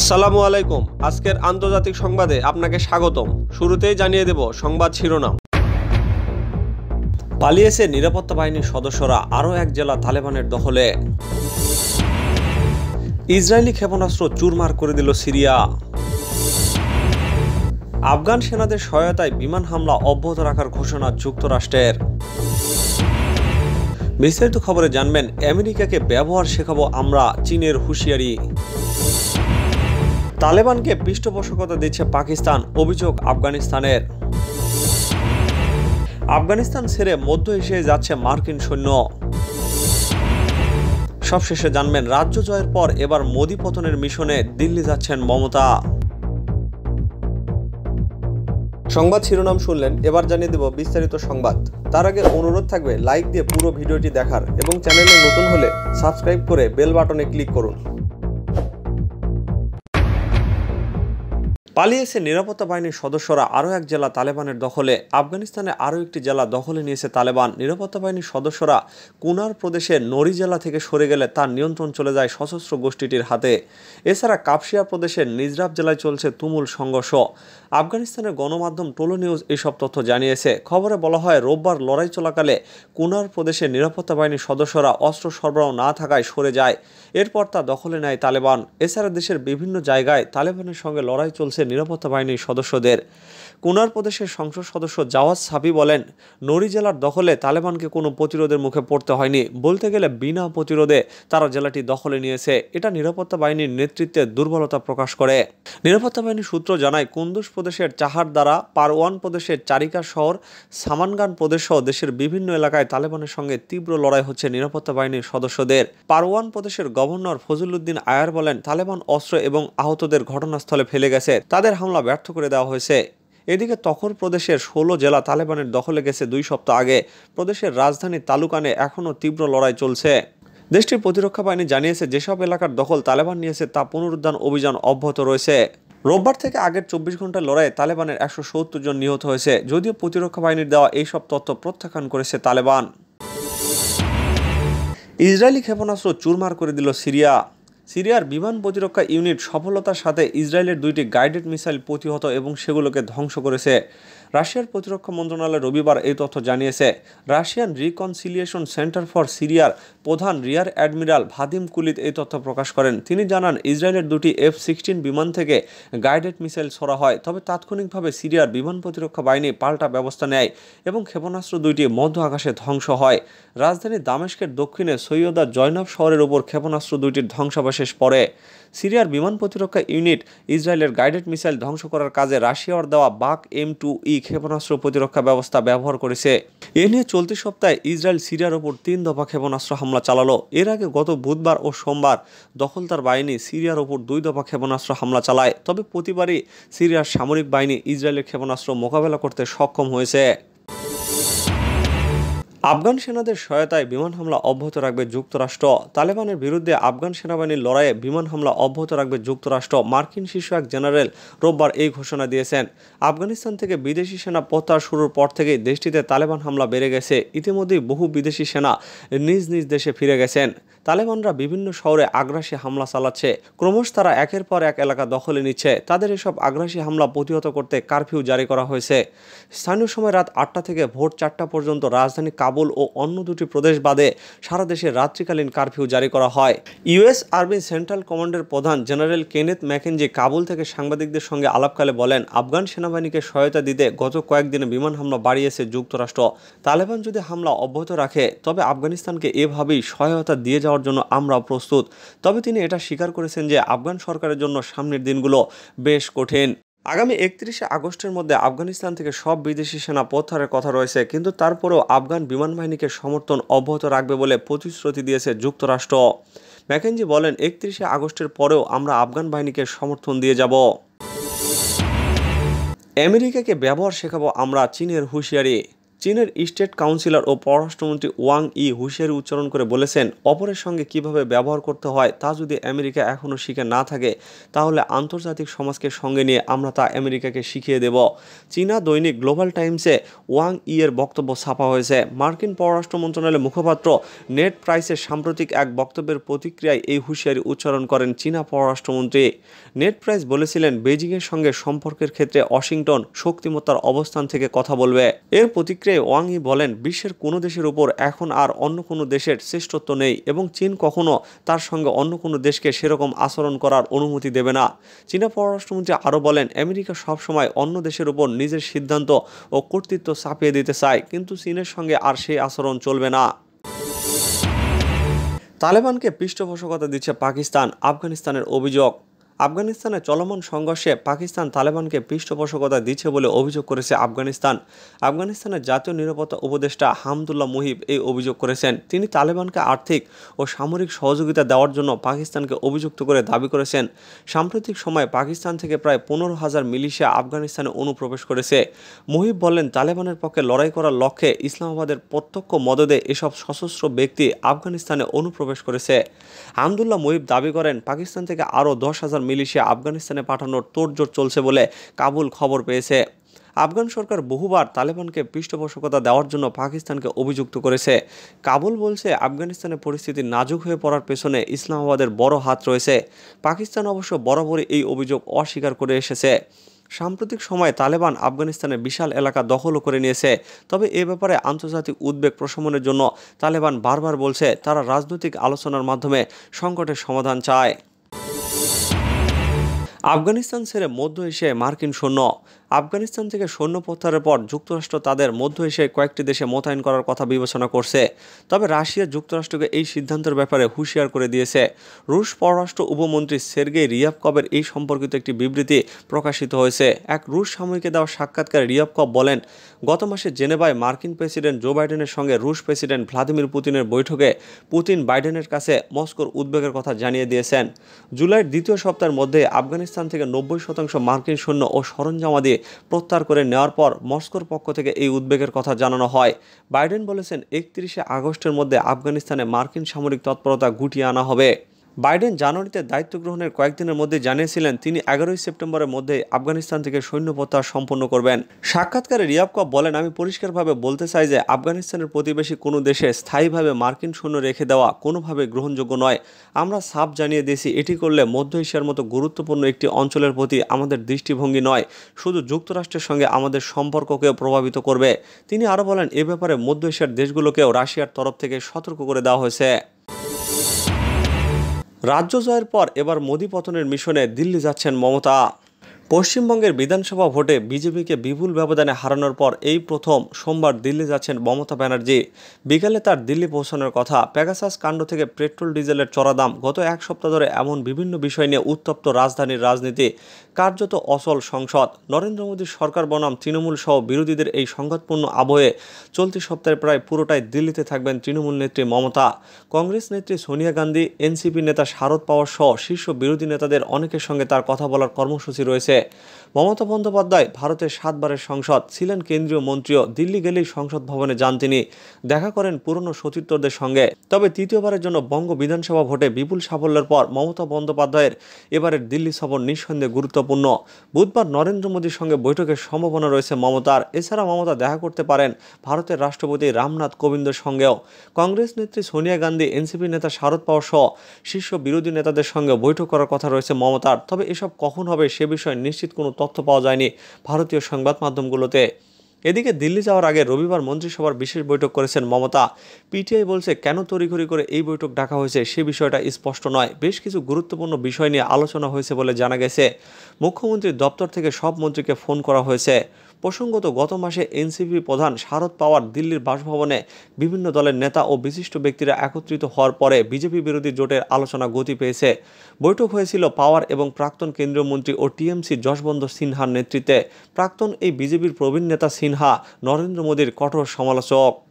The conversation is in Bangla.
আসসালামু আলাইকুম আজকের আন্তর্জাতিক সংবাদে আপনাকে স্বাগতম শুরুতেই জানিয়ে দেব সংবাদ শিরোনাম পালিয়েছে নিরাপত্তা বাহিনীর সদস্যরা আরও এক জেলা তালেবানের দখলে ইসরায়েলি ক্ষেপণাস্ত্র চুরমার করে দিল সিরিয়া আফগান সেনাদের সহায়তায় বিমান হামলা অব্যাহত রাখার ঘোষণা যুক্তরাষ্ট্রের বিস্তারিত খবরে জানবেন আমেরিকাকে ব্যবহার শেখাবো আমরা চীনের হুঁশিয়ারি তালেবানকে পৃষ্ঠপোষকতা দিচ্ছে পাকিস্তান অভিযোগ আফগানিস্তানের আফগানিস্তান ছেড়ে মধ্য এশিয়ায় যাচ্ছে মার্কিন সৈন্য সবশেষে জানবেন রাজ্য জয়ের পর এবার মোদী পতনের মিশনে দিল্লি যাচ্ছেন মমতা সংবাদ শিরোনাম শুনলেন এবার জানিয়ে দেব বিস্তারিত সংবাদ তার আগে অনুরোধ থাকবে লাইক দিয়ে পুরো ভিডিওটি দেখার এবং চ্যানেলে নতুন হলে সাবস্ক্রাইব করে বেল বাটনে ক্লিক করুন পালিয়েছে নিরাপত্তা বাহিনীর সদস্যরা আরও এক জেলা তালেবানের দখলে আফগানিস্তানে আরও একটি জেলা দখলে নিয়েছে তালেবান নিরাপত্তা বাহিনীর সদস্যরা কুনার প্রদেশে নরি জেলা থেকে সরে গেলে তার নিয়ন্ত্রণ চলে যায় সশস্ত্র গোষ্ঠীটির হাতে এছাড়া কাপশিয়া প্রদেশের নিজরাব জেলায় চলছে তুমুল সংঘর্ষ আফগানিস্তানের গণমাধ্যম টোলো নিউজ এইসব তথ্য জানিয়েছে খবরে বলা হয় রোববার লড়াই চলাকালে কুনার প্রদেশে নিরাপত্তা বাহিনীর সদস্যরা অস্ত্র সরবরাহ না থাকায় সরে যায় এরপর তা দখলে নেয় তালেবান এছাড়া দেশের বিভিন্ন জায়গায় তালেবানের সঙ্গে লড়াই চলছে নিরাপত্তা বাহিনীর সদস্যদের কুনার প্রদেশের সংসদ সদস্য জাওয়াজ সাবি বলেন নরি জেলার দখলে তালেবানকে কোনো প্রতিরোধের মুখে পড়তে হয়নি বলতে গেলে বিনা প্রতিরোধে তারা জেলাটি দখলে নিয়েছে এটা নিরাপত্তা বাহিনীর নেতৃত্বে দুর্বলতা প্রকাশ করে নিরাপত্তা বাহিনীর সূত্র জানায় কুন্দুস প্রদেশের চাহার দ্বারা পারওয়ান প্রদেশের চারিকা শহর সামানগান প্রদেশসহ দেশের বিভিন্ন এলাকায় তালেবানের সঙ্গে তীব্র লড়াই হচ্ছে নিরাপত্তা বাহিনীর সদস্যদের পারওয়ান প্রদেশের গভর্নর ফজলুদ্দিন আয়ার বলেন তালেবান অস্ত্র এবং আহতদের ঘটনাস্থলে ফেলে গেছে তাদের হামলা ব্যর্থ করে দেওয়া হয়েছে এদিকে তখর প্রদেশের ষোলো জেলা তালেবানের দখলে গেছে দুই সপ্তাহ আগে প্রদেশের রাজধানী তালুকানে এখনও তীব্র লড়াই চলছে দেশটির প্রতিরক্ষা বাহিনী জানিয়েছে যেসব এলাকার দখল তালেবান নিয়েছে তা পুনরুদ্ধার অভিযান অব্যাহত রয়েছে রোববার থেকে আগের চব্বিশ ঘন্টার লড়াইয়ে তালেবানের একশো সত্তর জন নিহত হয়েছে যদিও প্রতিরক্ষা বাহিনীর দেওয়া এইসব তথ্য প্রত্যাখ্যান করেছে তালেবান ইসরায়েলি ক্ষেপণাস্ত্র চুরমার করে দিল সিরিয়া সিরিয়ার বিমান প্রতিরক্ষা ইউনিট সফলতার সাথে ইসরায়েলের দুইটি গাইডেড মিসাইল প্রতিহত এবং সেগুলোকে ধ্বংস করেছে রাশিয়ার প্রতিরক্ষা মন্ত্রণালয় রবিবার এই তথ্য জানিয়েছে রাশিয়ান রিকনসিলিয়েশন সেন্টার ফর সিরিয়ার প্রধান রিয়ার অ্যাডমিরাল ভাদিম কুলিত এই তথ্য প্রকাশ করেন তিনি জানান ইসরায়েলের দুটি এফ সিক্সটিন বিমান থেকে গাইডেড মিসাইল ছড়া হয় তবে তাৎক্ষণিকভাবে সিরিয়ার বিমান প্রতিরক্ষা বাহিনী পাল্টা ব্যবস্থা নেয় এবং ক্ষেপণাস্ত্র দুইটি মধ্য আকাশে ধ্বংস হয় রাজধানী দামেশকের দক্ষিণে সৈয়দা জয়নব শহরের উপর ক্ষেপণাস্ত্র দুইটির ধ্বংসাবশেষ পড়ে সিরিয়ার বিমান প্রতিরক্ষা ইউনিট ইসরায়েলের গাইডেড মিসাইল ধ্বংস করার কাজে রাশিয়ার দেওয়া বাক এম টু ই ক্ষেপণাস্ত্র প্রতিরক্ষা ব্যবস্থা ব্যবহার করেছে এ নিয়ে চলতি সপ্তাহে ইসরায়েল সিরিয়ার ওপর তিন দফা ক্ষেপণাস্ত্র হামলা চালালো এর আগে গত বুধবার ও সোমবার দখলদার বাহিনী সিরিয়ার ওপর দুই দফা ক্ষেপণাস্ত্র হামলা চালায় তবে প্রতিবারই সিরিয়ার সামরিক বাহিনী ইসরায়েলের ক্ষেপণাস্ত্র মোকাবেলা করতে সক্ষম হয়েছে আফগান সেনাদের সহায়তায় বিমান হামলা অব্যাহত রাখবে যুক্তরাষ্ট্র তালেবানের বিরুদ্ধে আফগান সেনাবাহিনীর লড়াইয়ে বিমান হামলা অব্যাহত রাখবে যুক্তরাষ্ট্র মার্কিন শীর্ষ এক জেনারেল রোববার এই ঘোষণা দিয়েছেন আফগানিস্তান থেকে বিদেশি সেনা প্রত্যাহার শুরুর পর থেকেই দেশটিতে তালেবান হামলা বেড়ে গেছে ইতিমধ্যেই বহু বিদেশি সেনা নিজ নিজ দেশে ফিরে গেছেন তালেবানরা বিভিন্ন শহরে আগ্রাসী হামলা চালাচ্ছে ক্রমশ তারা একের পর এক এলাকা দখলে নিচ্ছে তাদের এসব আগ্রাসী হামলা প্রতিহত করতে কারফিউ জারি করা হয়েছে স্থানীয় সময় রাত আটটা থেকে ভোর চারটা পর্যন্ত রাজধানী কাবুল ও অন্য দুটি প্রদেশ বাদে সারা দেশে রাত্রিকালীন কারফিউ জারি করা হয় ইউএস আর্মি সেন্ট্রাল কমান্ডের প্রধান জেনারেল কেনেথ ম্যাকেনজি কাবুল থেকে সাংবাদিকদের সঙ্গে আলাপকালে বলেন আফগান সেনাবাহিনীকে সহায়তা দিতে গত কয়েকদিনে বিমান হামলা বাড়িয়েছে যুক্তরাষ্ট্র তালেবান যদি হামলা অব্যাহত রাখে তবে আফগানিস্তানকে এভাবেই সহায়তা দিয়ে যাওয়া যাওয়ার জন্য আমরা প্রস্তুত তবে তিনি এটা স্বীকার করেছেন যে আফগান সরকারের জন্য সামনের দিনগুলো বেশ কঠিন আগামী একত্রিশে আগস্টের মধ্যে আফগানিস্তান থেকে সব বিদেশি সেনা প্রত্যাহারের কথা রয়েছে কিন্তু তারপরেও আফগান বিমান বাহিনীকে সমর্থন অব্যাহত রাখবে বলে প্রতিশ্রুতি দিয়েছে যুক্তরাষ্ট্র ম্যাকেনজি বলেন একত্রিশে আগস্টের পরেও আমরা আফগান বাহিনীকে সমর্থন দিয়ে যাব আমেরিকাকে ব্যবহার শেখাবো আমরা চীনের হুঁশিয়ারি চীনের স্টেট কাউন্সিলর ও পররাষ্ট্রমন্ত্রী ওয়াং ই হুশিয়ারি উচ্চারণ করে বলেছেন অপরের সঙ্গে কিভাবে ব্যবহার করতে হয় তা যদি আমেরিকা এখনও শিখে না থাকে তাহলে আন্তর্জাতিক সমাজকে সঙ্গে নিয়ে আমরা তা আমেরিকাকে শিখিয়ে দেব চীনা দৈনিক গ্লোবাল টাইমসে ওয়াং ই এর বক্তব্য ছাপা হয়েছে মার্কিন পররাষ্ট্র মন্ত্রণালয়ের মুখপাত্র নেট প্রাইসের সাম্প্রতিক এক বক্তব্যের প্রতিক্রিয়ায় এই হুঁশিয়ারি উচ্চারণ করেন চীনা পররাষ্ট্রমন্ত্রী নেট প্রাইস বলেছিলেন বেজিংয়ের সঙ্গে সম্পর্কের ক্ষেত্রে ওয়াশিংটন শক্তিমত্তার অবস্থান থেকে কথা বলবে এর প্রতিক্রিয়া ক্ষেত্রে ওয়াংই বলেন বিশ্বের কোনো দেশের উপর এখন আর অন্য কোনো দেশের শ্রেষ্ঠত্ব নেই এবং চীন কখনো তার সঙ্গে অন্য কোনো দেশকে সেরকম আচরণ করার অনুমতি দেবে না চীনা পররাষ্ট্রমন্ত্রী আরও বলেন আমেরিকা সবসময় অন্য দেশের উপর নিজের সিদ্ধান্ত ও কর্তৃত্ব চাপিয়ে দিতে চায় কিন্তু চীনের সঙ্গে আর সেই আচরণ চলবে না তালেবানকে পৃষ্ঠপোষকতা দিচ্ছে পাকিস্তান আফগানিস্তানের অভিযোগ আফগানিস্তানে চলমান সংঘর্ষে পাকিস্তান তালেবানকে পৃষ্ঠপোষকতা দিচ্ছে বলে অভিযোগ করেছে আফগানিস্তান আফগানিস্তানের জাতীয় নিরাপত্তা উপদেষ্টা হামদুল্লাহ মুহিব এই অভিযোগ করেছেন তিনি তালেবানকে আর্থিক ও সামরিক সহযোগিতা দেওয়ার জন্য পাকিস্তানকে অভিযুক্ত করে দাবি করেছেন সাম্প্রতিক সময়ে পাকিস্তান থেকে প্রায় পনেরো হাজার মিলিশিয়া আফগানিস্তানে অনুপ্রবেশ করেছে মুহিব বলেন তালেবানের পক্ষে লড়াই করার লক্ষ্যে ইসলামাবাদের প্রত্যক্ষ মদদে এসব সশস্ত্র ব্যক্তি আফগানিস্তানে অনুপ্রবেশ করেছে হামদুল্লাহ মুহিব দাবি করেন পাকিস্তান থেকে আরও দশ হাজার মিলিশিয়া আফগানিস্তানে পাঠানোর তোড়জোড় চলছে বলে কাবুল খবর পেয়েছে আফগান সরকার বহুবার তালেবানকে পৃষ্ঠপোষকতা দেওয়ার জন্য পাকিস্তানকে অভিযুক্ত করেছে কাবুল বলছে আফগানিস্তানে পরিস্থিতি নাজুক হয়ে পড়ার পেছনে ইসলামাবাদের বড় হাত রয়েছে পাকিস্তান অবশ্য বরাবরই এই অভিযোগ অস্বীকার করে এসেছে সাম্প্রতিক সময়ে তালেবান আফগানিস্তানে বিশাল এলাকা দখলও করে নিয়েছে তবে এ ব্যাপারে আন্তর্জাতিক উদ্বেগ প্রশমনের জন্য তালেবান বারবার বলছে তারা রাজনৈতিক আলোচনার মাধ্যমে সংকটের সমাধান চায় আফগানিস্তান ছেড়ে মধ্য এশিয়ায় মার্কিন সৈন্য আফগানিস্তান থেকে সৈন্য প্রত্যাহারের পর যুক্তরাষ্ট্র তাদের মধ্য এশিয়ায় কয়েকটি দেশে মোতায়েন করার কথা বিবেচনা করছে তবে রাশিয়া যুক্তরাষ্ট্রকে এই সিদ্ধান্তের ব্যাপারে হুঁশিয়ার করে দিয়েছে রুশ পররাষ্ট্র উপমন্ত্রী সের্গেই রিয়াবকবের এই সম্পর্কিত একটি বিবৃতি প্রকাশিত হয়েছে এক রুশ সাময়িকে দেওয়া সাক্ষাৎকারে রিয়াবকব বলেন গত মাসে জেনেভায় মার্কিন প্রেসিডেন্ট জো বাইডেনের সঙ্গে রুশ প্রেসিডেন্ট ভ্লাদিমির পুতিনের বৈঠকে পুতিন বাইডেনের কাছে মস্কোর উদ্বেগের কথা জানিয়ে দিয়েছেন জুলাইয়ের দ্বিতীয় সপ্তাহের মধ্যে আফগানিস্তান থেকে নব্বই শতাংশ মার্কিন সৈন্য ও সরঞ্জামাদি প্রত্যাহার করে নেওয়ার পর মস্কোর পক্ষ থেকে এই উদ্বেগের কথা জানানো হয় বাইডেন বলেছেন একত্রিশে আগস্টের মধ্যে আফগানিস্তানে মার্কিন সামরিক তৎপরতা গুটিয়ে আনা হবে বাইডেন জানুয়ারিতে দায়িত্ব গ্রহণের কয়েকদিনের মধ্যে জানিয়েছিলেন তিনি এগারোই সেপ্টেম্বরের মধ্যে আফগানিস্তান থেকে সৈন্য প্রত্যাহার সম্পন্ন করবেন সাক্ষাৎকারে রিয়াব কপ বলেন আমি পরিষ্কারভাবে বলতে চাই যে আফগানিস্তানের প্রতিবেশী কোনো দেশে স্থায়ীভাবে মার্কিন সৈন্য রেখে দেওয়া কোনোভাবে গ্রহণযোগ্য নয় আমরা সাফ জানিয়ে দিয়েছি এটি করলে মধ্য এশিয়ার মতো গুরুত্বপূর্ণ একটি অঞ্চলের প্রতি আমাদের দৃষ্টিভঙ্গি নয় শুধু যুক্তরাষ্ট্রের সঙ্গে আমাদের সম্পর্ককে প্রভাবিত করবে তিনি আরও বলেন এ ব্যাপারে মধ্য এশিয়ার দেশগুলোকেও রাশিয়ার তরফ থেকে সতর্ক করে দেওয়া হয়েছে রাজ্য জয়ের পর এবার মোদী পতনের মিশনে দিল্লি যাচ্ছেন মমতা পশ্চিমবঙ্গের বিধানসভা ভোটে বিজেপিকে বিপুল ব্যবধানে হারানোর পর এই প্রথম সোমবার দিল্লি যাচ্ছেন মমতা ব্যানার্জি বিকালে তার দিল্লি পৌঁছানোর কথা প্যাগাসাস কাণ্ড থেকে পেট্রোল ডিজেলের চড়া দাম গত এক সপ্তাহ ধরে এমন বিভিন্ন বিষয় নিয়ে উত্তপ্ত রাজধানীর রাজনীতি কার্যত অচল সংসদ নরেন্দ্র মোদীর সরকার বনাম তৃণমূল সহ বিরোধীদের এই সংঘাতপূর্ণ আবহে চলতি সপ্তাহে প্রায় পুরোটাই দিল্লিতে থাকবেন তৃণমূল নেত্রী মমতা কংগ্রেস নেত্রী সোনিয়া গান্ধী এনসিপি নেতা শারদ পাওয়ার সহ শীর্ষ বিরোধী নেতাদের অনেকের সঙ্গে তার কথা বলার কর্মসূচি রয়েছে মমতা বন্দ্যোপাধ্যায় ভারতের সাতবারের সংসদ ছিলেন কেন্দ্রীয় মন্ত্রীও দিল্লি গেলেই সংসদ ভবনে যান তিনি দেখা করেন পুরনো সতীর্থদের সঙ্গে তবে তৃতীয়বারের জন্য বঙ্গ বিধানসভা ভোটে বিপুল সাফল্যের পর মমতা বন্দ্যোপাধ্যায়ের এবারের দিল্লি সফর নিঃসন্দেহে গুরুত্বপূর্ণ বুধবার নরেন্দ্র মোদীর সঙ্গে বৈঠকের সম্ভাবনা রয়েছে মমতার এছাড়া মমতা দেখা করতে পারেন ভারতের রাষ্ট্রপতি রামনাথ কোবিন্দের সঙ্গেও কংগ্রেস নেত্রী সোনিয়া গান্ধী এনসিপি নেতা শারদ পাওয়ার সহ শীর্ষ বিরোধী নেতাদের সঙ্গে বৈঠক করার কথা রয়েছে মমতার তবে এসব কখন হবে সে বিষয়ে নিশ্চিত কোনো তথ্য পাওয়া যায়নি ভারতীয় সংবাদ মাধ্যমগুলোতে এদিকে দিল্লি যাওয়ার আগে রবিবার মন্ত্রিসভার বিশেষ বৈঠক করেছেন মমতা পিটিআই বলছে কেন তড়িঘড়ি করে এই বৈঠক ডাকা হয়েছে সে বিষয়টা স্পষ্ট নয় বেশ কিছু গুরুত্বপূর্ণ বিষয় নিয়ে আলোচনা হয়েছে বলে জানা গেছে মুখ্যমন্ত্রীর দপ্তর থেকে সব মন্ত্রীকে ফোন করা হয়েছে প্রসঙ্গত গত মাসে এনসিপি প্রধান শারদ পাওয়ার দিল্লির বাসভবনে বিভিন্ন দলের নেতা ও বিশিষ্ট ব্যক্তিরা একত্রিত হওয়ার পরে বিজেপি বিরোধী জোটের আলোচনা গতি পেয়েছে বৈঠক হয়েছিল পাওয়ার এবং প্রাক্তন কেন্দ্রীয় মন্ত্রী ও টিএমসি যশবন্ত সিনহার নেতৃত্বে প্রাক্তন এই বিজেপির প্রবীণ নেতা সিনহা নরেন্দ্র মোদীর কঠোর সমালোচক